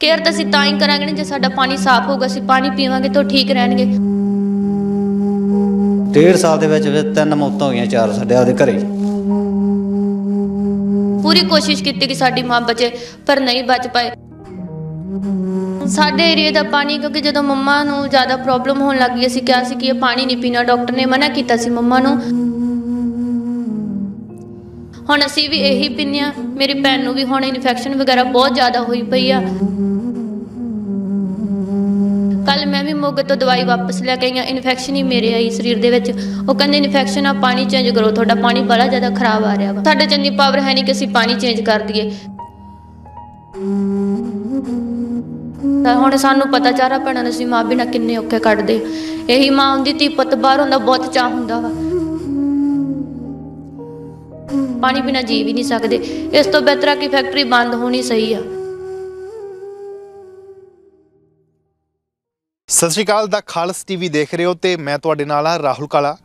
Care ਤਾਂ ਅਸੀਂ ਤਾਂ ਹੀ ਕਰਾਂਗੇ ਨਾ ਜੇ ਸਾਡਾ ਪਾਣੀ ਸਾਫ਼ ਹੋਊਗਾ ਅਸੀਂ ਪਾਣੀ ਪੀਵਾਂਗੇ ਤਾਂ ਠੀਕ ਰਹਿਣਗੇ ਡੇਢ ਸਾਲ ਦੇ ਵਿੱਚ ਵਿੱਚ ਤਿੰਨ ਮੌਤਾਂ ਹੋਈਆਂ ਚਾਰ ਸਾਡੇ ਆਪਦੇ ਘਰੇ ਪੂਰੀ ਕੋਸ਼ਿਸ਼ ਕੀਤੀ ਕਿ ਸਾਡੀ ਮਾਂ ਬਚੇ ਪਰ ਨਹੀਂ ਬਚ ਪਾਏ ਸਾਡੇ ਏਰੀਆ ਦਾ ਪਾਣੀ ਕਿਉਂਕਿ ਜਦੋਂ ਮੰਮਾ ਨੂੰ ਜ਼ਿਆਦਾ ਪ੍ਰੋਬਲਮ ਹੋਣ ਲੱਗੀ ਅਸੀਂ ਕਿਹਾ ਸੀ ਕਿ ਇਹ ਪਾਣੀ ਨਹੀਂ ਪੀਣਾ ਡਾਕਟਰ ਨੇ ਮਨਾ ਕੀਤਾ ਸੀ ਮੰਮਾ ਨੂੰ ਹੁਣ ਅਸੀਂ ਵੀ ਇਹੀ ਪੀਨੇ ਆ ਮੇਰੀ ਭੈਣ ਨੂੰ ਵੀ ਹੁਣ ਇਨਫੈਕਸ਼ਨ ਵਗੈਰਾ ਬਹੁਤ ਜ਼ਿਆਦਾ ਹੋਈ ਪਈ ਆ ਕੱਲ ਮੈਂ ਵੀ ਮੋਗੇ ਤੋਂ ਦਵਾਈ ਵਾਪਸ ਲੈ ਕੇ ਆਈਆਂ ਇਨਫੈਕਸ਼ਨ ਹੀ ਮੇਰੇ ਆਈ ਸਰੀਰ ਦੇ ਵਿੱਚ ਉਹ ਕਹਿੰਦੇ ਇਨਫੈਕਸ਼ਨ ਆ ਪਾਣੀ ਚੇਂਜ ਕਰੋ ਤੁਹਾਡਾ ਪਾਣੀ ਬੜਾ ਜ਼ਿਆਦਾ ਖਰਾਬ ਆ ਰਿਹਾ ਵਾ ਸਾਡੇ ਚੰਨੀ ਪਾਵਰ ਹੈ ਨਹੀਂ ਕਿ ਅਸੀਂ ਪਾਣੀ ਚੇਂਜ ਕਰ ਦਈਏ ਤਾਂ ਹੁਣ ਸਾਨੂੰ ਪਤਾ ਚਾਰਾ ਪੈਣਾ ਨਹੀਂ ਅਸੀਂ ਮਾਂ ਬਿਨਾ ਕਿੰਨੇ ਔਖੇ ਕੱਢਦੇ ਇਹੀ ਮਾਂ ਹੁੰਦੀ ਤੀ ਪੁੱਤ ਬਾਹਰ ਹੁੰਦਾ ਬਹੁਤ ਚਾਹ ਹੁੰਦਾ ਵਾ ਪਾਣੀ ਬਿਨਾ ਜੀ ਵੀ ਨਹੀਂ ਸਕਦੇ ਇਸ ਤੋਂ ਬਿਹਤਰ ਆ ਕਿ ਫੈਕਟਰੀ ਬੰਦ ਹੋਣੀ ਸਹੀ ਆ ਸਤਿ ਸ਼੍ਰੀ ਅਕਾਲ ਦਾ ਖਾਲਸ ਟੀਵੀ ਦੇਖ ਰਹੇ ਹੋ ਤੇ ਮੈਂ ਤੁਹਾਡੇ ਨਾਲ ਆ ਰਾਹੁਲ ਕਾਲਾ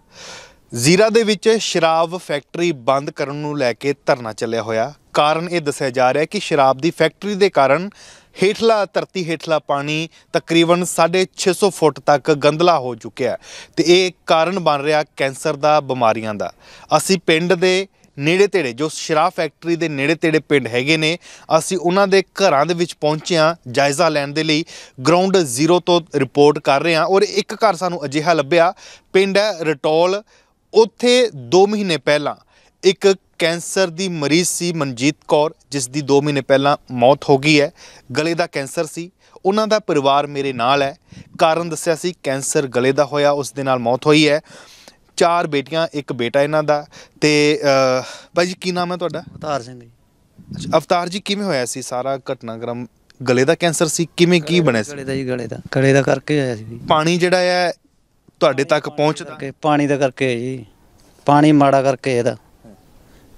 ਜ਼ੀਰਾ ਦੇ ਵਿੱਚ ਸ਼ਰਾਬ ਫੈਕਟਰੀ ਬੰਦ ਕਰਨ ਨੂੰ ਲੈ ਕੇ ਧਰਨਾ ਚੱਲਿਆ ਹੋਇਆ ਕਾਰਨ ਇਹ ਦੱਸਿਆ ਜਾ ਰਿਹਾ ਕਿ ਸ਼ਰਾਬ ਦੀ ਫੈਕਟਰੀ ਦੇ ਕਾਰਨ ਹੇਠਲਾ ਧਰਤੀ ਹੇਠਲਾ ਪਾਣੀ ਤਕਰੀਬਨ 650 ਫੁੱਟ ਤੱਕ ਗੰਦਲਾ ਹੋ ਚੁੱਕਿਆ ਤੇ ਇਹ ਕਾਰਨ ਬਣ ਰਿਹਾ ਕੈਂਸਰ ਦਾ ਬਿਮਾਰੀਆਂ ਦਾ ਅਸੀਂ ਪਿੰਡ ਦੇ ਨੇੜੇ ਤੇੜੇ ਜੋ ਸ਼ਰਾਬ ਫੈਕਟਰੀ ਦੇ ਨੇੜੇ ਤੇੜੇ ਪਿੰਡ ਹੈਗੇ ਨੇ ਅਸੀਂ ਉਹਨਾਂ ਦੇ ਘਰਾਂ ਦੇ ਵਿੱਚ ਪਹੁੰਚੇ ਆ ਜਾਇਜ਼ਾ ਲੈਣ ਦੇ ਲਈ ਗਰਾਊਂਡ ਜ਼ੀਰੋ ਤੋਂ ਰਿਪੋਰਟ ਕਰ ਰਹੇ ਆ ਔਰ ਇੱਕ ਘਰ ਸਾਨੂੰ ਅਜਿਹਾ ਲੱਭਿਆ ਪਿੰਡ ਹੈ ਰਟੋਲ ਉੱਥੇ 2 ਮਹੀਨੇ ਪਹਿਲਾਂ ਇੱਕ ਕੈਂਸਰ ਦੀ ਮਰੀਜ਼ ਸੀ ਮਨਜੀਤ ਕੌਰ ਜਿਸ ਦੀ 2 ਮਹੀਨੇ ਪਹਿਲਾਂ ਮੌਤ ਹੋ ਗਈ ਹੈ ਗਲੇ ਦਾ ਕੈਂਸਰ ਸੀ ਉਹਨਾਂ ਦਾ ਪਰਿਵਾਰ ਮੇਰੇ ਨਾਲ ਹੈ ਕਾਰਨ ਦੱਸਿਆ ਸੀ ਕੈਂਸਰ ਗਲੇ ਦਾ ਹੋਇਆ ਉਸ ਦੇ ਨਾਲ ਮੌਤ ਹੋਈ ਹੈ ਚਾਰ ਬੇਟੀਆਂ ਇੱਕ ਬੇਟਾ ਇਹਨਾਂ ਦਾ ਤੇ ਭਾਈ ਜੀ ਕੀ ਨਾਮ ਹੈ ਤੁਹਾਡਾ ਅਵਤਾਰ ਸਿੰਘ ਜੀ ਅੱਛਾ ਅਵਤਾਰ ਜੀ ਕਿਵੇਂ ਹੋਇਆ ਸੀ ਸਾਰਾ ਘਟਨਾਕ੍ਰਮ ਗਲੇ ਦਾ ਕੈਂਸਰ ਸੀ ਕਿਵੇਂ ਕੀ ਬਣਿਆ ਸੀ ਗਲੇ ਦਾ ਜੀ ਗਲੇ ਦਾ ਗਲੇ ਦਾ ਕਰਕੇ ਆਇਆ ਸੀ ਪਾਣੀ ਜਿਹੜਾ ਹੈ ਤੁਹਾਡੇ ਤੱਕ ਪਹੁੰਚਦਾ ਪਾਣੀ ਦਾ ਕਰਕੇ ਜੀ ਪਾਣੀ ਮਾੜਾ ਕਰਕੇ ਇਹਦਾ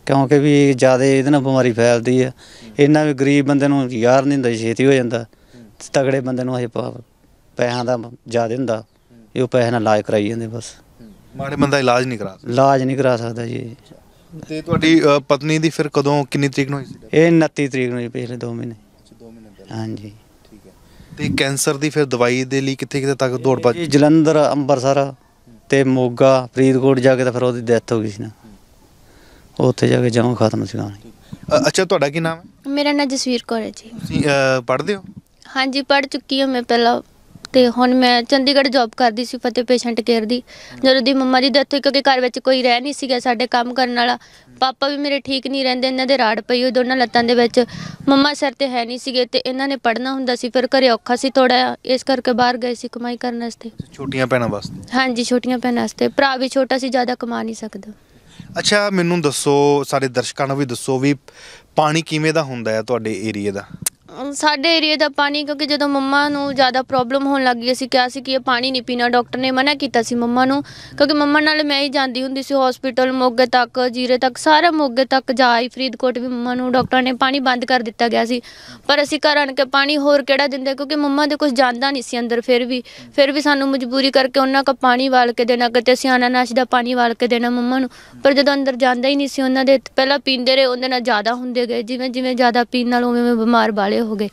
ਕਿਉਂਕਿ ਵੀ ਜਿਆਦਾ ਇਹਦੇ ਨਾਲ ਬਿਮਾਰੀ ਫੈਲਦੀ ਆ ਇਹਨਾਂ ਵੀ ਗਰੀਬ ਬੰਦੇ ਨੂੰ ਯਾਰ ਨਹੀਂ ਹੁੰਦਾ ਛੇਤੀ ਹੋ ਜਾਂਦਾ ਤਗੜੇ ਬੰਦੇ ਨੂੰ ਹਜੇ ਪੈਸਿਆਂ ਦਾ ਜ਼ਿਆਦਾ ਹੁੰਦਾ ਇਹ ਪੈਸੇ ਨਾਲ ਇਲਾਜ ਕਰਾਈ ਜਾਂਦੇ ਬਸ ਮਾੜੇ ਬੰਦਾ ਇਲਾਜ ਨਹੀਂ ਕਰਾ ਸਕਦਾ ਇਲਾਜ ਨਹੀਂ ਕਰਾ ਸਕਦਾ ਜੀ ਤੇ ਤੁਹਾਡੀ ਪਤਨੀ ਦੀ ਫਿਰ ਕਦੋਂ ਕਿੰਨੀ ਤਰੀਕ ਨੂੰ ਹੋਈ ਸੀ ਇਹ 29 ਤਰੀਕ ਨੂੰ ਜੀ ਪਿਛਲੇ 2 ਮਹੀਨੇ 2 ਮਹੀਨੇ ਪਹਿਲਾਂ ਹਾਂਜੀ ਠੀਕ ਹੈ ਤੇ ਕੈਂਸਰ ਦੀ ਫਿਰ ਦਵਾਈ ਦੇ ਲਈ ਕਿੱਥੇ ਕਿੱਥੇ ਤੱਕ ਦੌੜ ਪਾ ਜੀ ਜਲੰਧਰ ਅੰਮ੍ਰਿਤਸਰ ਤੇ ਮੋਗਾ ਫਰੀਦਕੋਟ ਜਾ ਕੇ ਤਾਂ ਫਿਰ ਉਹਦੀ ਡੈਥ ਹੋ ਗਈ ਸੀ ਨਾ ਉੱਥੇ ਜਾ ਕੇ ਜਮਾਂ ਖਤਮ ਸੀ ਗਾਣੀ ਅੱਛਾ ਤੁਹਾਡਾ ਕੀ ਨਾਮ ਹੈ ਮੇਰਾ ਨਾਮ ਜਸਵੀਰ ਕੌਰ ਹੈ ਜੀ ਤੁਸੀਂ ਪੜ੍ਹਦੇ ਹੋ ਹਾਂਜੀ ਪੜ ਚੁੱਕੀ ਹਾਂ ਮੈਂ ਪਹਿਲਾਂ ਤੇ ਹੁਣ ਮੈਂ ਚੰਡੀਗੜ੍ਹ ਜੌਬ ਕਰਦੀ ਸੀ ਫਤਿਹ ਪੇਸ਼ੈਂਟ ਕੇਅਰ ਦੀ ਜਦੋਂ ਦੀ ਮੰਮਾ ਦੀ ਡੈਥ ਹੋਈ ਕਿਉਂਕਿ ਘਰ ਵਿੱਚ ਕੋਈ ਰਹਿ ਨਹੀਂ ਸੀਗਾ ਸਾਡੇ ਕੰਮ ਕਰਨ ਵਾਲਾ ਪਾਪਾ ਵੀ ਮੇਰੇ ਠੀਕ ਨਹੀਂ ਰਹਿੰਦੇ ਇਹਨਾਂ ਦੇ ਰਾੜ ਪਈ ਉਹ ਦੋਨਾਂ ਲੱਤਾਂ ਦੇ ਵਿੱਚ ਮੰਮਾ ਸਿਰ ਤੇ ਹੈ ਨਹੀਂ ਸੀਗੇ ਤੇ ਇਹਨਾਂ ਨੇ ਪੜਨਾ ਹੁੰਦਾ ਸੀ ਫਿਰ ਘਰੇ ਔਖਾ ਸੀ ਥੋੜਾ ਇਸ ਕਰਕੇ ਬਾਹਰ ਗਏ ਸੀ ਕਮਾਈ ਕਰਨ ਵਾਸਤੇ ਛੋਟੀਆਂ ਪੈਣਾ ਵਾਸਤੇ ਹਾਂਜੀ ਛੋਟੀਆਂ ਭੈਣਾਂ ਵਾਸਤੇ ਭਰਾ ਵੀ ਛੋਟਾ ਸੀ ਜ਼ਿਆਦਾ ਕਮਾ ਨਹੀਂ ਸਕਦਾ ਅੱਛਾ ਮੈਨੂੰ ਦੱਸੋ ਸਾਡੇ ਦਰਸ਼ਕਾਂ ਨੂੰ ਵੀ ਦੱਸੋ ਵੀ ਪਾਣੀ ਕਿਵੇਂ ਦਾ ਹੁੰਦਾ ਹੈ ਤੁਹਾਡੇ ਏਰੀਆ ਦਾ ਸਾਡੇ ਏਰੀਆ ਦਾ ਪਾਣੀ ਕਿਉਂਕਿ ਜਦੋਂ ਮੰਮਾ ਨੂੰ ਜ਼ਿਆਦਾ ਪ੍ਰੋਬਲਮ ਹੋਣ ਲੱਗ ਗਈ ਅਸੀਂ ਕਿਹਾ ਸੀ ਕਿ ਇਹ ਪਾਣੀ ਨਹੀਂ ਪੀਣਾ ਡਾਕਟਰ ਨੇ ਮਨਾ ਕੀਤਾ ਸੀ ਮੰਮਾ ਨੂੰ ਕਿਉਂਕਿ ਮੰਮਾ ਨਾਲ ਮੈਂ ਹੀ ਜਾਂਦੀ ਹੁੰਦੀ ਸੀ ਹਸਪੀਟਲ ਮੋਗੇ ਤੱਕ ਜੀਰੇ ਤੱਕ ਸਾਰਾ ਮੋਗੇ ਤੱਕ ਜਾ ਫਰੀਦਕੋਟ ਵੀ ਮੰਮਾ ਨੂੰ ਡਾਕਟਰ ਨੇ ਪਾਣੀ ਬੰਦ ਕਰ ਦਿੱਤਾ ਗਿਆ ਸੀ ਪਰ ਅਸੀਂ ਘਰ ਆਣ ਕੇ ਪਾਣੀ ਹੋਰ ਕਿਹੜਾ ਦਿੰਦੇ ਕਿਉਂਕਿ ਮੰਮਾ ਦੇ ਕੁਝ ਜਾਂਦਾ ਨਹੀਂ ਸੀ ਅੰਦਰ ਫਿਰ ਵੀ ਫਿਰ ਵੀ ਸਾਨੂੰ ਮਜਬੂਰੀ ਕਰਕੇ ਉਹਨਾਂ ਕੋ ਪਾਣੀ ਵਾਲ ਕੇ ਦੇਣਾ ਕਿਤੇ ਅਸੀਂ ਅਨਾਨਾਸ਼ ਦਾ ਪਾਣੀ ਵਾਲ ਕੇ ਦੇਣਾ ਮੰਮਾ ਨੂੰ ਪਰ ਜਦੋਂ ਅੰਦਰ ਜਾਂਦਾ ਹੀ ਨਹੀਂ ਸੀ ਉਹਨਾਂ ਦੇ ਪਹਿਲਾਂ ਪੀਂਦੇ ਰਹੇ ਉਹਦੇ ਨਾਲ ਜ਼ਿਆਦਾ ਹੁੰਦੇ ਗਏ ਜਿਵੇਂ ਜਿਵੇਂ ਜ਼ਿਆਦਾ ਪੀਣ ਨਾਲ ਉਵੇਂ ਉਵੇਂ ਬਿਮਾਰ ਬਾਲੇ ਹੋ ਗਏ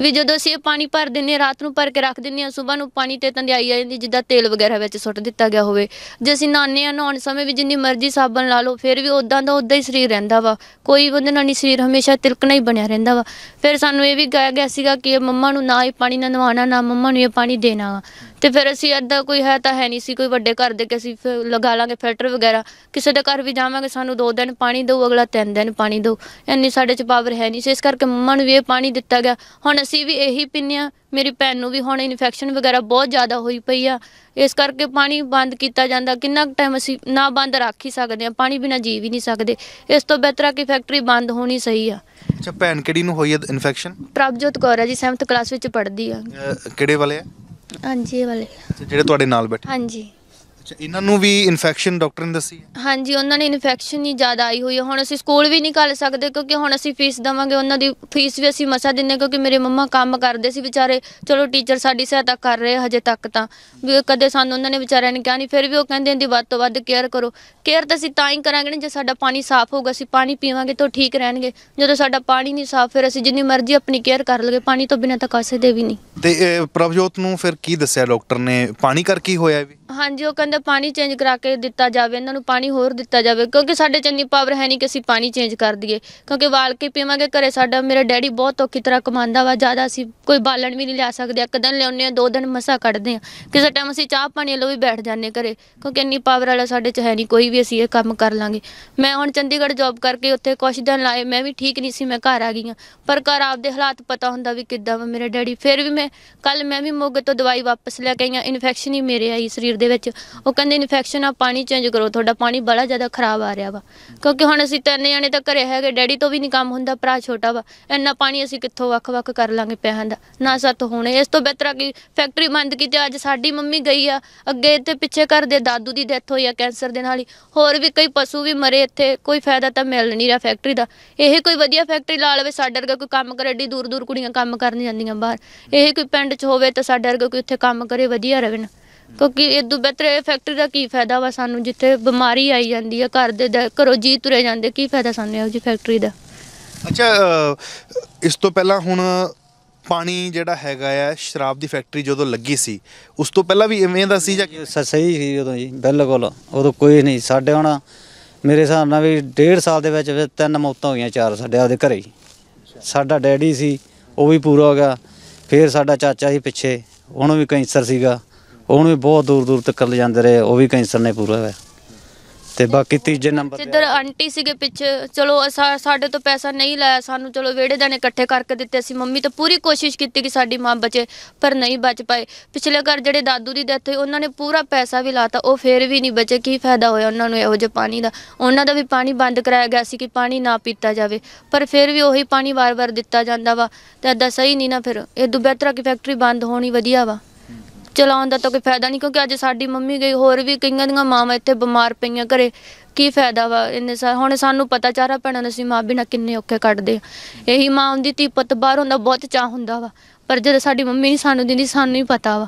ਵੀ ਜਦੋਂ ਅਸੀਂ ਇਹ ਪਾਣੀ ਭਰ ਦਿੰਨੇ ਆ ਰਾਤ ਨੂੰ ਭਰ ਕੇ ਰੱਖ ਦਿੰਨੇ ਆ ਸਵੇਰ ਨੂੰ ਪਾਣੀ ਤੇ ਤੰਦਿਆਈ ਆ ਜਾਂਦੀ ਜਿੱਦਾਂ ਤੇਲ ਵਗੈਰਾ ਵਿੱਚ ਸੁੱਟ ਦਿੱਤਾ ਗਿਆ ਹੋਵੇ ਜੇ ਅਸੀਂ ਨਾਨੇ ਆ ਨਹਾਉਣ ਸਮੇਂ ਵੀ ਜਿੰਨੀ ਮਰਜ਼ੀ ਸਾਬਣ ਲਾ ਲਓ ਫਿਰ ਵੀ ਉਦਾਂ ਦਾ ਉਦਾਂ ਹੀ ਸਰੀਰ ਰਹਿੰਦਾ ਵਾ ਕੋਈ ਉਹਦੇ ਨਾਲ ਨਹੀਂ ਸਰੀਰ ਹਮੇਸ਼ਾ ਤਿਲਕਣਾ ਹੀ ਬਣਿਆ ਰਹਿੰਦਾ ਵਾ ਫਿਰ ਸਾਨੂੰ ਇਹ ਵੀ ਕਿਹਾ ਗਿਆ ਸੀਗਾ ਕਿ ਮੰਮਾ ਨੂੰ ਨਾ ਇਹ ਪਾਣੀ ਨਾ ਨਵਾਣਾ ਨਾ ਮੰਮਾ ਨੂੰ ਇਹ ਪਾਣੀ ਦੇਣਾ ਤੇ ਫਿਰ ਅਸੀਂ ਅੱਧਾ ਕੋਈ ਹੈ ਤਾਂ ਹੈ ਨਹੀਂ ਸੀ ਕੋਈ ਵੱਡੇ ਘਰ ਦੇ ਕਿ ਅਸੀਂ ਫਿਰ ਲਗਾ ਲਾਂਗੇ ਫਿਲਟਰ ਵਗੈਰਾ ਕਿਸੇ ਦੇ ਘਰ ਵੀ ਜਾਵਾਂਗੇ ਸਾਨੂੰ ਦੋ ਦਿਨ ਪਾਣੀ ਦਿਓ ਅਗਲਾ ਤਿੰਨ ਦਿਨ ਪਾਣੀ ਦਿਓ ਇੰਨੀ ਸਾਡੇ 'ਚ ਪਾਵਰ ਹੈ ਨਹੀਂ ਸੀ ਇਸ ਕਰਕੇ ਮੰਮਾ ਨੂੰ ਵੀ ਇਹ ਪਾਣੀ ਦਿੱਤਾ ਗਿਆ ਹੁਣ ਅਸੀਂ ਵੀ ਇਹੀ ਪੀਨੇ ਆ ਮੇਰੀ ਭੈਣ ਨੂੰ ਵੀ ਹੁਣ ਇਨਫੈਕਸ਼ਨ ਵਗੈਰਾ ਬਹੁਤ ਜ਼ਿਆਦਾ ਹੋਈ ਪਈ ਆ ਇਸ ਕਰਕੇ ਪਾਣੀ ਬੰਦ ਕੀਤਾ ਜਾਂਦਾ ਕਿੰਨਾ ਟਾਈਮ ਅਸੀਂ ਨਾ ਬੰਦ ਰੱਖ ਹੀ ਸਕਦੇ ਆ ਪਾਣੀ ਬਿਨਾ ਜੀ ਵੀ ਨਹੀਂ ਸਕਦੇ ਇਸ ਤੋਂ ਬਿਹਤਰ ਆ ਕਿ ਫੈਕਟਰੀ ਬੰਦ ਹੋਣੀ ਸਹੀ ਆ ਅੱਛਾ ਭੈਣ ਕਿਹੜੀ ਨੂੰ ਹੋਈ ਹੈ ਇਨਫੈਕਸ਼ਨ ਪ੍ਰਭਜੋਤ ਕੌਰ ਆ ਜੀ 7th ਕਲਾਸ ਵਿੱਚ ਪੜ੍ਹਦੀ ਆ ਕਿਹੜੇ ਵਾਲੇ ਆ ਹਾਂਜੀ ਇਹ ਵਾਲੇ ਜਿਹੜੇ ਤੁਹਾਡੇ ਨਾਲ ਬੈਠੇ ਹਾਂਜੀ ਅੱਛਾ ਇਹਨਾਂ ਨੂੰ ਵੀ ਇਨਫੈਕਸ਼ਨ ਡਾਕਟਰ ਨੇ ਦੱਸੀ ਹੈ ਹਾਂਜੀ ਉਹਨਾਂ ਨੇ ਇਨਫੈਕਸ਼ਨ ਹੀ ਜ਼ਿਆਦਾ ਆਈ ਹੋਈ ਹੈ ਹੁਣ ਅਸੀਂ ਸਕੂਲ ਵੀ ਨਹੀਂ ਕਰ ਸਕਦੇ ਕਿਉਂਕਿ ਹੁਣ ਅਸੀਂ ਫੀਸ ਦਵਾਂਗੇ ਉਹਨਾਂ ਦੀ ਫੀਸ ਵੀ ਅਸੀਂ ਮਸਾ ਦਿੰਨੇ ਕਿਉਂਕਿ ਮੇਰੇ ਮੰਮਾ ਕੰਮ ਕਰਦੇ ਸੀ ਵਿਚਾਰੇ ਚਲੋ ਟੀਚਰ ਸਾਡੀ ਸਹਾਇਤਾ ਕਰ ਰਹੇ ਹਜੇ ਤੱਕ ਤਾਂ ਵੀ ਕਦੇ ਸਾਨੂੰ ਉਹਨਾਂ ਨੇ ਵਿਚਾਰਿਆਂ ਨੇ ਕਿਹਾ ਨਹੀਂ ਫਿਰ ਵੀ ਉਹ ਕਹਿੰਦੇ ਇਹਦੀ ਵੱਧ ਤੋਂ ਵੱਧ ਕੇਅਰ ਕਰੋ ਕੇਅਰ ਤਾਂ ਅਸੀਂ ਤਾਂ ਹੀ ਕਰਾਂਗੇ ਜੇ ਸਾਡਾ ਪਾਣੀ ਸਾਫ਼ ਹੋਊਗਾ ਅਸੀਂ ਪਾਣੀ ਪੀਵਾਂਗੇ ਤਾਂ ਠੀਕ ਰਹਿਣਗੇ ਜਦੋਂ ਸਾਡਾ ਪਾਣੀ ਨਹੀਂ ਸਾਫ਼ ਫਿਰ ਅਸੀਂ ਜਿੰਨੀ ਮਰਜ਼ੀ ਆਪਣੀ ਕੇਅਰ ਕਰ ਲਗੇ ਪਾਣੀ ਤੋਂ ਬਿਨਾਂ ਤਾਂ ਕਾਸੇ ਦੇ ਵੀ ਨਹੀਂ ਤੇ ਪ੍ਰਭਜੋਤ ਨੂੰ ਫਿਰ ਕੀ ਦੱਸਿਆ ਡਾਕਟਰ ਨੇ ਪਾਣੀ ਕਰਕੇ ਹੀ ਹੋਇਆ ਵੀ ਹਾਂਜੀ ਉਹ ਕਹਿੰਦੇ ਪਾਣੀ ਚੇਂਜ ਕਰਾ ਕੇ ਦਿੱਤਾ ਜਾਵੇ ਇਹਨਾਂ ਨੂੰ ਪਾਣੀ ਹੋਰ ਦਿੱਤਾ ਜਾਵੇ ਕਿਉਂਕਿ ਸਾਡੇ ਚੰਨੀ ਪਾਵਰ ਹੈ ਨਹੀਂ ਕਿ ਅਸੀਂ ਪਾਣੀ ਚੇਂਜ ਕਰ ਦਈਏ ਕਿਉਂਕਿ ਵਾਲ ਕੇ ਪੀਵਾਂਗੇ ਘਰੇ ਸਾਡਾ ਮੇਰਾ ਡੈਡੀ ਬਹੁਤ ਔਖੀ ਤਰ੍ਹਾਂ ਕਮਾਉਂਦਾ ਵਾ ਜ਼ਿਆਦਾ ਅਸੀਂ ਕੋਈ ਬਾਲਣ ਵੀ ਨਹੀਂ ਲਿਆ ਸਕਦੇ ਇੱਕ ਦਿਨ ਲਿਆਉਂਦੇ ਆ ਦੋ ਦਿਨ ਮਸਾ ਕੱਢਦੇ ਆ ਕਿਸੇ ਟਾਈਮ ਅਸੀਂ ਚਾਹ ਪਾਣੀ ਲੋ ਵੀ ਬੈਠ ਜਾਂਦੇ ਘਰੇ ਕਿਉਂਕਿ ਇੰਨੀ ਪਾਵਰ ਵਾਲਾ ਸਾਡੇ ਚ ਹੈ ਨਹੀਂ ਕੋਈ ਵੀ ਅਸੀਂ ਇਹ ਕੰਮ ਕਰ ਲਾਂਗੇ ਮੈਂ ਹੁਣ ਚੰਡੀਗੜ੍ਹ ਜੌਬ ਕਰਕੇ ਉੱਥੇ ਕੁਛ ਦਿਨ ਲਾਏ ਮੈਂ ਵੀ ਠੀਕ ਨਹੀਂ ਸੀ ਮੈਂ ਘਰ ਆ ਗਈ ਆ ਪਰ ਘਰ ਆਪਦੇ ਹਾਲਾਤ ਪਤਾ ਹੁੰਦਾ ਵੀ ਕਿੱਦਾਂ ਵਾ ਮੇਰੇ ਡੈਡੀ ਫਿਰ ਵੀ ਮੈਂ ਕੱਲ ਮੈਂ ਵੀ ਮੋਗੇ ਤੋਂ ਦਵਾਈ ਵਾਪਸ ਲੈ ਕੇ ਆਈ ਆ ਇਨਫੈਕਸ਼ਨ ਹੀ ਮੇਰੇ ਆਈ ਸਰੀਰ ਦੇ ਵਿੱਚ ਉਹ ਕਹਿੰਦੇ ਇਨਫੈਕਸ਼ਨ ਆ ਪਾਣੀ ਚੇਂਜ ਕਰੋ ਤੁਹਾਡਾ ਪਾਣੀ ਬੜਾ ਜ਼ਿਆਦਾ ਖਰਾਬ ਆ ਰਿਹਾ ਵਾ ਕਿਉਂਕਿ ਹੁਣ ਅਸੀਂ ਤਿੰਨ ਜਣੇ ਤਾਂ ਘਰੇ ਹੈਗੇ ਡੈਡੀ ਤੋਂ ਵੀ ਨਹੀਂ ਕੰਮ ਹੁੰਦਾ ਭਰਾ ਛੋਟਾ ਵਾ ਇੰਨਾ ਪਾਣੀ ਅਸੀਂ ਕਿੱਥੋਂ ਵੱਖ-ਵੱਖ ਕਰ ਲਾਂਗੇ ਪਿਆਂ ਦਾ ਨਾ ਸੱਤ ਹੋਣੇ ਇਸ ਤੋਂ ਬਿਹਤਰ ਆ ਕਿ ਫੈਕਟਰੀ ਬੰਦ ਕੀਤੀ ਅੱਜ ਸਾਡੀ ਮੰਮੀ ਗਈ ਆ ਅੱਗੇ ਤੇ ਪਿੱਛੇ ਘਰ ਦੇ ਦਾਦੂ ਦੀ ਡੈਥ ਹੋਈ ਆ ਕੈਂਸਰ ਦੇ ਨਾਲ ਹੀ ਹੋਰ ਵੀ ਕਈ ਪਸ਼ੂ ਵੀ ਮਰੇ ਇੱਥੇ ਕੋਈ ਫਾਇਦਾ ਤਾਂ ਮਿਲ ਨਹੀਂ ਰਿਹਾ ਫੈਕਟਰੀ ਦਾ ਇਹ ਕੋਈ ਵਧੀਆ ਫੈਕਟਰੀ ਲਾ ਲਵੇ ਸਾਡੇ ਵਰਗਾ ਕੋਈ ਕੰਮ ਕਰੇ ਏਡੀ ਦੂਰ ਦੂਰ ਕੁੜੀਆਂ ਕੰਮ ਕਰਨ ਜਾਂਦੀਆਂ ਬਾਹਰ ਇਹ ਕੋਈ ਪਿੰਡ 'ਚ ਹੋਵੇ ਤਾਂ ਸਾਡੇ ਵਰਗਾ ਕੋਈ ਉੱਥੇ ਕੰਮ ਕਰੇ ਵਧੀਆ ਰਹੇ ਨਾ ਕਿਉਂਕਿ ਇਦੋਂ ਬਿਹਤਰ ਇਹ ਫੈਕਟਰੀ ਦਾ ਕੀ ਫਾਇਦਾ ਵਾ ਸਾਨੂੰ ਜਿੱਥੇ ਬਿਮਾਰੀ ਆਈ ਜਾਂਦੀ ਹੈ ਘਰ ਦੇ ਘਰੋ ਘਰੋਂ ਜੀ ਤੁਰੇ ਜਾਂਦੇ ਕੀ ਫਾਇਦਾ ਸਾਨੂੰ ਇਹੋ ਜੀ ਫੈਕਟਰੀ ਦਾ ਅੱਛਾ ਇਸ ਤੋਂ ਪਹਿਲਾਂ ਹੁਣ ਪਾਣੀ ਜਿਹੜਾ ਹੈਗਾ ਆ ਸ਼ਰਾਬ ਦੀ ਫੈਕਟਰੀ ਜਦੋਂ ਲੱਗੀ ਸੀ ਉਸ ਤੋਂ ਪਹਿਲਾਂ ਵੀ ਇਵੇਂ ਦਾ ਸੀ ਜਾਂ ਸਹੀ ਸੀ ਉਦੋਂ ਜੀ ਬਿਲਕੁਲ ਉਦੋਂ ਕੋਈ ਨਹੀਂ ਸਾਡੇ ਹੁਣ ਮੇਰੇ ਹਿਸਾਬ ਨਾਲ ਵੀ ਡੇਢ ਸਾਲ ਦੇ ਵਿੱਚ ਵਿੱਚ ਤਿੰਨ ਮੌਤਾਂ ਹੋਈਆਂ ਚਾਰ ਸਾਡੇ ਆਪਦੇ ਘਰੇ ਹੀ ਸਾਡਾ ਡੈਡੀ ਸੀ ਉਹ ਵੀ ਪੂਰਾ ਹੋ ਗਿਆ ਫਿਰ ਸਾਡਾ ਚਾਚਾ ਸੀ ਪਿੱਛੇ ਉਹਨੂੰ ਵੀ ਕੈਂਸਰ ਸੀਗਾ ਉਹਨੂੰ ਵੀ ਬਹੁਤ ਦੂਰ ਦੂਰ ਤੱਕ ਲੈ ਜਾਂਦੇ ਰਹੇ ਉਹ ਵੀ ਕੈਂਸਰ ਨੇ ਪੂਰਾ ਹੋਇਆ ਤੇ ਬਾਕੀ ਤੀਜੇ ਨੰਬਰ ਤੇ ਜਿੱਧਰ ਆਂਟੀ ਸੀਗੇ ਪਿੱਛੇ ਚਲੋ ਅਸਾਂ ਸਾਡੇ ਤੋਂ ਪੈਸਾ ਨਹੀਂ ਲਾਇਆ ਸਾਨੂੰ ਚਲੋ ਵਿਹੜੇ ਦਾਣੇ ਇਕੱਠੇ ਕਰਕੇ ਦਿੱਤੇ ਸੀ ਮੰਮੀ ਤਾਂ ਪੂਰੀ ਕੋਸ਼ਿਸ਼ ਕੀਤੀ ਕਿ ਸਾਡੀ ਮਾਂ ਬਚੇ ਪਰ ਨਹੀਂ ਬਚ ਪਾਏ ਪਿਛਲੇ ਘਰ ਜਿਹੜੇ ਦਾਦੂ ਦੀ ਡੈਥ ਹੋਈ ਉਹਨਾਂ ਨੇ ਪੂਰਾ ਪੈਸਾ ਵੀ ਲਾਤਾ ਉਹ ਫੇਰ ਵੀ ਨਹੀਂ ਬਚੇ ਕੀ ਫਾਇਦਾ ਹੋਇਆ ਉਹਨਾਂ ਨੂੰ ਇਹੋ ਜਿਹਾ ਪਾਣੀ ਦਾ ਉਹਨਾਂ ਦਾ ਵੀ ਪਾਣੀ ਬੰਦ ਕਰਾਇਆ ਗਿਆ ਸੀ ਕਿ ਪਾਣੀ ਨਾ ਪੀਤਾ ਜਾਵੇ ਪਰ ਫੇਰ ਵੀ ਉਹੀ ਪਾਣੀ ਵਾਰ-ਵਾਰ ਦਿੱਤਾ ਜਾਂਦਾ ਵਾ ਤੇ ਐਦਾਂ ਸਹੀ ਨਹੀਂ ਨਾ ਫਿਰ ਇਹ ਦੁਬੈਤਰਾ ਕੀ ਫੈਕਟਰੀ ਬੰਦ ਹੋਣੀ ਵਧੀਆ ਵਾ ਚਲਾਉਣ ਦਾ ਤਾਂ ਕੋਈ ਫਾਇਦਾ ਨਹੀਂ ਕਿਉਂਕਿ ਅੱਜ ਸਾਡੀ ਮੰਮੀ ਗਈ ਹੋਰ ਵੀ ਕਈਆਂ ਦੀਆਂ ਮਾਵਾਂ ਇੱਥੇ ਬਿਮਾਰ ਪਈਆਂ ਘਰੇ ਕੀ ਫਾਇਦਾ ਵਾ ਇੰਨੇ ਸਾਰ ਹੁਣ ਸਾਨੂੰ ਪਤਾ ਚਾਰਾ ਪੈਣਾ ਨਹੀਂ ਸੀ ਮਾਂ ਬਿਨਾ ਕਿੰਨੇ ਔਖੇ ਕੱਢਦੇ ਆ। ਇਹੀ ਮਾਂ ਹੁੰਦੀ ਤੀ ਪੁੱਤ ਬਾਹਰ ਹੁੰਦਾ ਬਹੁਤ ਚਾਹ ਹੁੰਦਾ ਵਾ ਪਰ ਜਦ ਸਾਡੀ ਮੰਮੀ ਨਹੀਂ ਸਾਨੂੰ ਦਿੰਦੀ ਸਾਨੂੰ ਹੀ ਪਤਾ ਵਾ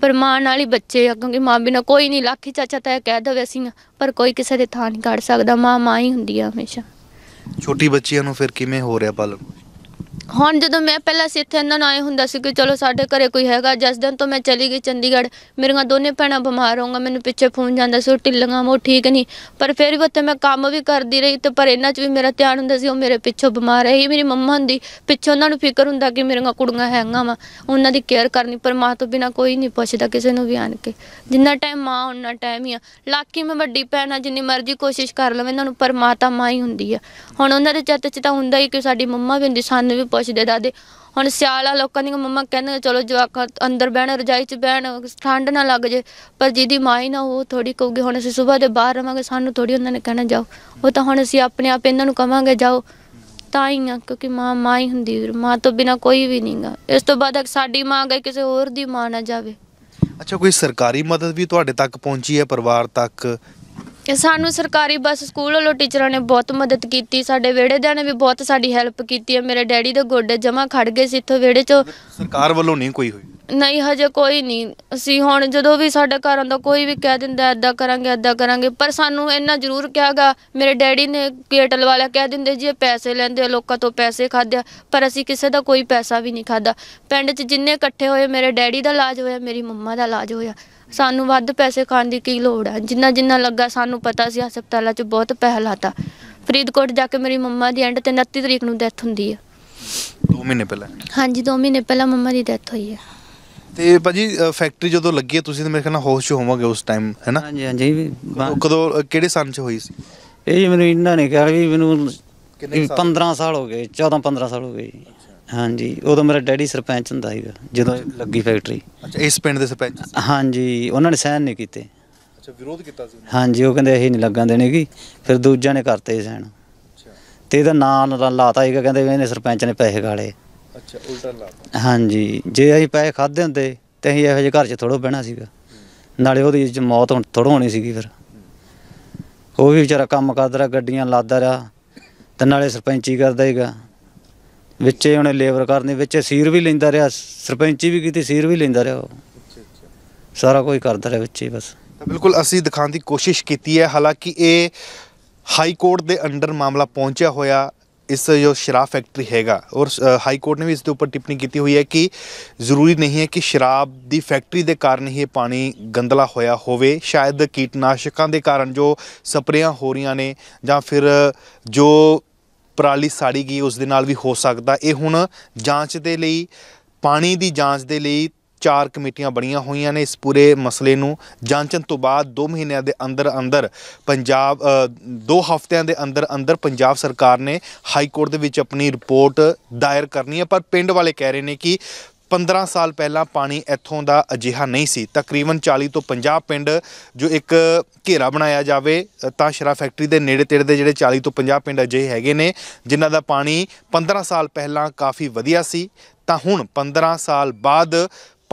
ਪਰ ਮਾਂ ਨਾਲ ਹੀ ਬੱਚੇ ਆ ਕਿਉਂਕਿ ਮਾਂ ਬਿਨਾ ਕੋਈ ਨਹੀਂ ਲੱਖੀ ਚਾਚਾ ਤਾਂ ਕਹਿ ਦਵੇ ਅਸੀਂ ਪਰ ਕੋਈ ਕਿਸੇ ਦੇ ਥਾਂ ਨਹੀਂ ਕੱਢ ਸਕਦਾ ਮਾਂ ਮਾਂ ਹੀ ਹੁੰਦੀ ਆ ਹਮੇਸ਼ਾ ਛੋਟੀ ਬੱਚੀਆਂ ਨੂੰ ਫਿਰ ਕਿਵੇਂ ਹੋ ਰਿਹਾ ਪਾਲਣ ਹੁਣ ਜਦੋਂ ਮੈਂ ਪਹਿਲਾਂ ਸੀ ਇੱਥੇ ਇਹਨਾਂ ਨੂੰ ਆਏ ਹੁੰਦਾ ਸੀ ਕਿ ਚਲੋ ਸਾਡੇ ਘਰੇ ਕੋਈ ਹੈਗਾ ਜਿਸ ਦਿਨ ਤੋਂ ਮੈਂ ਚਲੀ ਗਈ ਚੰਡੀਗੜ੍ਹ ਮੇਰੀਆਂ ਦੋਨੇ ਭੈਣਾਂ ਬਿਮਾਰ ਹੋਊਗਾ ਮੈਨੂੰ ਪਿੱਛੇ ਫੋਨ ਜਾਂਦਾ ਸੀ ਉਹ ਢਿੱਲੀਆਂ ਮੋ ਠੀਕ ਨਹੀਂ ਪਰ ਫਿਰ ਵੀ ਉੱਥੇ ਮੈਂ ਕੰਮ ਵੀ ਕਰਦੀ ਰਹੀ ਤੇ ਪਰ ਇਹਨਾਂ 'ਚ ਵੀ ਮੇਰਾ ਧਿਆਨ ਹੁੰਦਾ ਸੀ ਉਹ ਮੇਰੇ ਪਿੱਛੋਂ ਬਿਮਾਰ ਹੈ ਇਹ ਮੇਰੀ ਮੰਮਾ ਹੁੰਦੀ ਪਿੱਛੇ ਉਹਨਾਂ ਨੂੰ ਫਿਕਰ ਹੁੰਦਾ ਕਿ ਮੇਰੀਆਂ ਕੁੜੀਆਂ ਹੈਗਾ ਵਾ ਉਹਨਾਂ ਦੀ ਕੇਅਰ ਕਰਨੀ ਪਰ ਮਾਂ ਤੋਂ ਬਿਨਾ ਕੋਈ ਨਹੀਂ ਪੁੱਛਦਾ ਕਿਸੇ ਨੂੰ ਵੀ ਆਣ ਕੇ ਜਿੰਨਾ ਟਾਈਮ ਮਾਂ ਉਹਨਾਂ ਟਾਈਮ ਹੀ ਆ ਲਾਕੀ ਮੈਂ ਵੱਡੀ ਭੈਣ ਆ ਜਿੰਨੀ ਮਰਜ਼ੀ ਕੋਸ਼ਿਸ਼ ਕਰ ਲਵਾਂ ਇਹਨਾਂ ਨੂੰ ਪਰ ਮਾਂ ਤਾਂ ਮਾਂ ਹੀ ਹੁੰਦੀ ਆ ਹੁਣ ਉਹਨਾਂ ਦੇ ਚਿੱਤ 'ਚ ਤਾਂ ਹੁੰਦਾ ਹੀ ਕਿ ਸਾਡੀ ਮੰਮਾ ਵੀ ਹੁੰਦੀ ਸਾਨੂੰ ਵੀ ਪੁੱਛਦੇ ਦਾਦੇ ਹੁਣ ਸਿਆਲਾ ਲੋਕਾਂ ਦੀ ਮੰਮਾ ਕਹਿੰਦੇ ਚਲੋ ਜਵਾਕ ਅੰਦਰ ਬਹਿਣ ਰਜਾਈ 'ਚ ਬਹਿਣ ਠੰਡ ਨਾ ਲੱਗ ਜੇ ਪਰ ਜਿਹਦੀ ਮਾਂ ਹੀ ਨਾ ਉਹ ਥੋੜੀ ਕਹੂਗੀ ਹੁਣ ਅਸੀਂ ਸਵੇਰ ਦੇ ਬਾਹਰ ਰਵਾਂਗੇ ਸਾਨੂੰ ਥੋੜੀ ਉਹਨਾਂ ਨੇ ਕਹਿਣਾ ਜਾਓ ਉਹ ਤਾਂ ਹੁਣ ਅਸੀਂ ਆਪਣੇ ਆਪ ਇਹਨਾਂ ਨੂੰ ਕਵਾਂਗੇ ਜਾਓ ਤਾਂ ਹੀ ਆ ਕਿਉਂਕਿ ਮਾਂ ਮਾਂ ਹੀ ਹੁੰਦੀ ਹੈ ਮਾਂ ਤੋਂ ਬਿਨਾ ਕੋਈ ਵੀ ਨਹੀਂਗਾ ਇਸ ਤੋਂ ਬਾਅਦ ਸਾਡੀ ਮਾਂ ਗਈ ਕਿਸੇ ਹੋਰ ਦੀ ਮਾਂ ਨਾ ਜਾਵੇ ਅੱਛਾ ਕੋਈ ਸਰਕਾਰੀ ਮਦਦ ਵੀ ਤੁਹਾਡੇ ਤੱਕ ਪਹੁੰਚੀ ਹੈ ਪਰਿਵਾਰ ਤੱਕ ਸਾਨੂੰ ਸਰਕਾਰੀ ਬੱਸ ਸਕੂਲ ਵੱਲੋਂ ਟੀਚਰਾਂ ਨੇ ਬਹੁਤ ਮਦਦ ਕੀਤੀ ਸਾਡੇ ਵਿਹੜੇ ਦੇ ਨੇ ਵੀ ਬਹੁਤ ਸਾਡੀ ਹੈਲਪ ਕੀਤੀ ਹੈ ਮੇਰੇ ਡੈਡੀ ਦੇ ਗੋਡੇ ਜਮਾ ਖੜ ਗਏ ਸੀ ਇੱਥੋਂ ਵਿਹੜੇ 'ਚ ਸਰਕਾਰ ਵੱਲੋਂ ਨਹੀਂ ਕੋਈ ਹੋਈ ਨਹੀਂ ਹਜੇ ਕੋਈ ਨਹੀਂ ਅਸੀਂ ਹੁਣ ਜਦੋਂ ਵੀ ਸਾਡੇ ਘਰਾਂ ਦਾ ਕੋਈ ਵੀ ਕਹਿ ਦਿੰਦਾ ਐਦਾਂ ਕਰਾਂਗੇ ਐਦਾਂ ਕਰਾਂਗੇ ਪਰ ਸਾਨੂੰ ਇੰਨਾ ਜ਼ਰੂਰ ਕਿਹਾਗਾ ਮੇਰੇ ਡੈਡੀ ਨੇ ਕੇਟਲ ਵਾਲਾ ਕਹਿ ਦਿੰਦੇ ਜੀ ਇਹ ਪੈਸੇ ਲੈਂਦੇ ਆ ਲੋਕਾਂ ਤੋਂ ਪੈਸੇ ਖਾਦਿਆ ਪਰ ਅਸੀਂ ਕਿਸੇ ਦਾ ਕੋਈ ਪੈਸਾ ਵੀ ਨਹੀਂ ਖਾਦਾ ਪਿੰਡ 'ਚ ਜਿੰਨੇ ਇਕੱਠੇ ਹੋਏ ਮੇਰੇ ਡੈਡੀ ਦਾ ਇਲਾਜ ਹੋਇਆ ਮੇਰੀ ਮੰਮਾ ਦਾ ਇਲਾਜ ਹੋਇਆ ਸਾਨੂੰ ਵੱਧ ਪੈਸੇ ਖਾਣ ਦੀ ਕੀ ਲੋੜ ਹੈ ਜਿੰਨਾ ਜਿੰਨਾ ਲੱਗਾ ਸਾਨੂੰ ਪਤਾ ਸੀ ਹਸਪਤਾਲਾਂ 'ਚ ਬਹੁਤ ਪੈਸਾ ਲਾਤਾ ਫਰੀਦਕੋਟ ਜਾ ਕੇ ਮੇਰੀ ਮੰਮਾ ਦੀ ਐਂਡ ਤੇ 29 ਤਰੀਕ ਨੂੰ ਡੈਥ ਹੁੰਦੀ ਹੈ 2 ਮਹੀਨੇ ਪਹਿਲਾਂ ਹਾਂਜੀ 2 ਮਹੀਨੇ ਪਹਿਲਾਂ ਮੰਮਾ ਦੀ ਡੈਥ ਹੋਈ ਹੈ ਤੇ ਭਾਜੀ ਫੈਕਟਰੀ ਜਦੋਂ ਲੱਗੀ ਹੈ ਤੁਸੀਂ ਤਾਂ ਮੇਰੇ ਖਿਆਲ ਨਾਲ ਹੋਸ਼ 'ਚ ਹੋਵੋਗੇ ਉਸ ਟਾਈਮ ਹੈਨਾ ਹਾਂਜੀ ਹਾਂਜੀ ਕਦੋਂ ਕਿਹੜੇ ਸਾਲ 'ਚ ਹੋਈ ਸੀ ਇਹ ਮੈਨੂੰ ਇੰਨਾ ਨਹੀਂ ਕਿਹਾ ਵੀ ਮੈਨੂੰ ਕਿੰਨੇ 15 ਸਾਲ ਹੋ ਗਏ 14 15 ਸਾਲ ਹੋ ਗਏ ਜੀ ਹਾਂਜੀ ਉਦੋਂ ਮੇਰਾ ਡੈਡੀ ਸਰਪੰਚ ਹੁੰਦਾ ਸੀਗਾ ਜਦੋਂ ਲੱਗੀ ਫੈਕਟਰੀ ਅੱਛਾ ਇਸ ਪਿੰਡ ਦੇ ਸਰਪੰਚ ਹਾਂਜੀ ਉਹਨਾਂ ਨੇ ਸਹਿਣ ਨਹੀਂ ਕੀਤੇ ਅੱਛਾ ਵਿਰੋਧ ਕੀਤਾ ਸੀ ਹਾਂਜੀ ਉਹ ਕਹਿੰਦੇ ਇਹ ਨਹੀਂ ਲੱਗਾਂ ਦੇਣੇਗੀ ਫਿਰ ਦੂਜਿਆਂ ਨੇ ਕਰਤੇ ਸਹਿਣ ਤੇ ਇਹਦਾ ਨਾਂ ਲਾਤਾ ਸੀਗਾ ਕਹਿੰਦੇ ਇਹਨੇ ਸਰਪੰਚ ਨੇ ਪੈਸੇ ਗਾਲੇ ਅੱਛਾ ਉਲਟਾ ਲਾਤਾ ਹਾਂਜੀ ਜੇ ਅਸੀਂ ਪੈਸੇ ਖਾਦੇ ਹੁੰਦੇ ਤੇ ਅਸੀਂ ਇਹੋ ਜਿਹੇ ਘਰ 'ਚ ਥੋੜੋ ਬਹਿਣਾ ਸੀਗਾ ਨਾਲੇ ਉਹਦੀ ਮੌਤ ਹੁਣ ਥੋੜੋ ਹੋਣੀ ਸੀਗੀ ਫਿਰ ਉਹ ਵੀ ਵਿਚਾਰਾ ਕੰਮ ਕਰਦਾ ਰਿਹਾ ਗੱਡੀਆਂ ਲਾਦਾ ਰਿਹਾ ਤੇ ਨਾਲੇ ਸਰਪੰਚੀ ਕਰਦਾ ਹੀਗਾ ਵਿੱਚੇ ਉਹਨੇ ਲੇਬਰ ਕਰਨੀ ਵਿੱਚ ਸੀਰ ਵੀ ਲੈਂਦਾ ਰਿਹਾ ਸਰਪੰਚੀ ਵੀ ਕੀਤੀ ਸੀਰ ਵੀ ਲੈਂਦਾ ਰਿਹਾ ਸਾਰਾ ਕੋਈ ਕਰਦਾ ਰਿਹਾ ਵਿੱਚ ਹੀ ਬਸ ਬਿਲਕੁਲ ਅਸੀਂ ਦਿਖਾਉਣ ਦੀ ਕੋਸ਼ਿਸ਼ ਕੀਤੀ ਹੈ ਹਾਲਾਂਕਿ ਇਹ ਹਾਈ ਕੋਰਟ ਦੇ ਅੰਡਰ ਮਾਮਲਾ ਪਹੁੰਚਿਆ ਹੋਇਆ ਇਸ ਜੋ ਸ਼ਰਾਬ ਫੈਕਟਰੀ ਹੈਗਾ ਔਰ ਹਾਈ ਕੋਰਟ ਨੇ ਵੀ ਇਸ ਦੇ ਉੱਪਰ ਟਿੱਪਣੀ ਕੀਤੀ ਹੋਈ ਹੈ ਕਿ ਜ਼ਰੂਰੀ ਨਹੀਂ ਹੈ ਕਿ ਸ਼ਰਾਬ ਦੀ ਫੈਕਟਰੀ ਦੇ ਕਾਰਨ ਹੀ ਇਹ ਪਾਣੀ ਗੰਦਲਾ ਹੋਇਆ ਹੋਵੇ ਸ਼ਾਇਦ ਕੀਟਨਾਸ਼ਕਾਂ ਦੇ ਕਾਰਨ ਜੋ ਸਪਰੇਆਂ ਹੋ ਰਹੀਆਂ ਨੇ ਜਾਂ ਫਿਰ ਜੋ ਪਰਾਲੀ ਸਾੜੀ ਗਈ ਉਸ ਦੇ ਨਾਲ ਵੀ ਹੋ ਸਕਦਾ ਇਹ ਹੁਣ ਜਾਂਚ ਦੇ ਲਈ ਪਾਣੀ ਦੀ ਜਾਂਚ ਦੇ ਲਈ ਚਾਰ ਕਮੇਟੀਆਂ ਬਣੀਆਂ ਹੋਈਆਂ ਨੇ ਇਸ ਪੂਰੇ ਮਸਲੇ ਨੂੰ ਜਾਂਚਣ ਤੋਂ ਬਾਅਦ 2 ਮਹੀਨਿਆਂ ਦੇ ਅੰਦਰ ਅੰਦਰ ਪੰਜਾਬ 2 ਹਫ਼ਤਿਆਂ ਦੇ ਅੰਦਰ ਅੰਦਰ ਪੰਜਾਬ ਸਰਕਾਰ ਨੇ ਹਾਈ ਕੋਰਟ ਦੇ ਵਿੱਚ ਆਪਣੀ ਰਿਪੋਰਟ ਦਾਇਰ ਕਰਨੀ ਹੈ ਪਰ ਪਿੰਡ ਵਾਲੇ ਕਹਿ ਰਹੇ ਨੇ ਕਿ 15 ਸਾਲ ਪਹਿਲਾਂ ਪਾਣੀ ਇੱਥੋਂ ਦਾ ਅਜਿਹਾ ਨਹੀਂ ਸੀ ਤਕਰੀਬਨ 40 ਤੋਂ 50 ਪਿੰਡ ਜੋ ਇੱਕ ਘੇਰਾ ਬਣਾਇਆ ਜਾਵੇ ਤਾਂ ਸ਼ਰਾ ਫੈਕਟਰੀ ਦੇ ਨੇੜੇ ਤੇੜੇ ਦੇ ਜਿਹੜੇ 40 ਤੋਂ 50 ਪਿੰਡ ਅਜੇ ਹੈਗੇ ਨੇ ਜਿਨ੍ਹਾਂ ਦਾ ਪਾਣੀ 15 ਸਾਲ ਪਹਿਲਾਂ ਕਾਫੀ ਵਧੀਆ ਸੀ ਤਾਂ ਹੁਣ 15 ਸਾਲ ਬਾਅਦ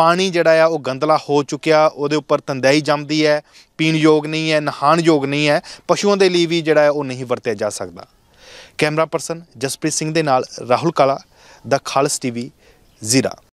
ਪਾਣੀ ਜਿਹੜਾ ਆ ਉਹ ਗੰਦਲਾ ਹੋ ਚੁੱਕਿਆ ਉਹਦੇ ਉੱਪਰ ਤੰਦਾਈ ਜੰਮਦੀ ਹੈ ਪੀਣ ਯੋਗ ਨਹੀਂ ਹੈ ਨਹਾਣ ਯੋਗ ਨਹੀਂ ਹੈ ਪਸ਼ੂਆਂ ਦੇ ਲਈ ਵੀ ਜਿਹੜਾ ਉਹ ਨਹੀਂ ਵਰਤਿਆ ਜਾ ਸਕਦਾ ਕੈਮਰਾ ਪਰਸਨ ਜਸਪ੍ਰੀਤ ਸਿੰਘ ਦੇ ਨਾਲ ਰਾਹੁਲ ਕਾਲਾ ਦਾ ਖਾਲਸ ਟੀਵੀ ਜ਼ੀਰਾ